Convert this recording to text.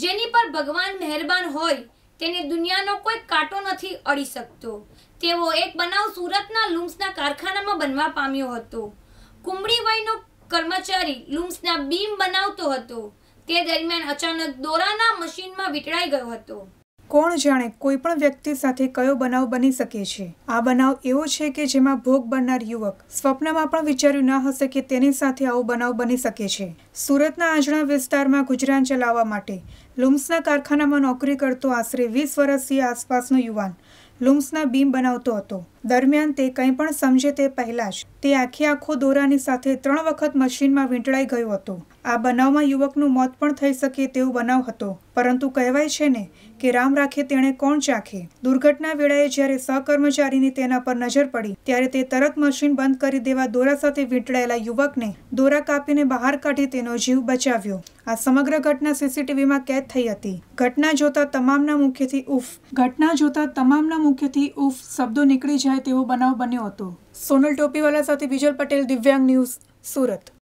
જેની પર ભગવાન મહેરબાન હોય તેને દુનિયાનો કોઈ કાંટો નથી અડી શકતો તેવો એક બનાવ સુરતના લુમ્સના કારખાનામાં બનવા પામ્યો હતો કુંબળી વયનો કર્મચારી લુમ્સના બીમ બનાવતો હતો તે દરમિયાન અચાનક દોરાના મશીનમાં વીંટળાઈ ગયો હતો કોણ જાણે કોઈ પણ વ્યક્તિ સાથે કયો બનાવ બની શકે છે આ બનાવ એવો છે કે જેમાં ભોગ બનનાર યુવક સ્વપ્નમાં પણ વિચાર્યું ન હશે કે તેની સાથે આવો બનાવ બની શકે છે સુરતના આંજણા વિસ્તારમાં ગુજરાન ચલાવવા માટે લુમ્સના કારખાનામાં નોકરી કરતો આશરે વીસ વર્ષથી આસપાસનો યુવાન લુમ્સના બીમ બનાવતો હતો દરમિયાન તે કંઈ પણ સમજે તે પહેલાં જ તે આખે આખો દોરાની સાથે ત્રણ વખત મશીનમાં વીંટળાઈ ગયો હતો આ બનાવમાં યુવકનું મોત પણ થઈ શકે તેવો બનાવ હતો પરંતુ કહેવાય છે ને કે રામ રાખે તેણે કોણ ચાખે દુર્ઘટના વેળાએ જ્યારે સહકર્મચારીની તેના પર નજર પડી ત્યારે તે તરત મશીન બંધ કરી દેવા દોરા સાથે વીંટળાયેલા યુવકને દોરા કાપીને બહાર કાઢી તેનો જીવ બચાવ્યો આ સમગ્ર ઘટના સીસીટીવીમાં કેદ થઈ હતી ઘટના જોતા તમામના મુખ્યથી ઉફ ઘટના જોતા તમામના મુખ્યથી ઉફ શબ્દો નીકળી જાય રહે તેવો બનાવ બન્યો હતો સોનલ ટોપીવાલા સાથે વિજલ પટેલ દિવ્યાંગ ન્યૂઝ સુરત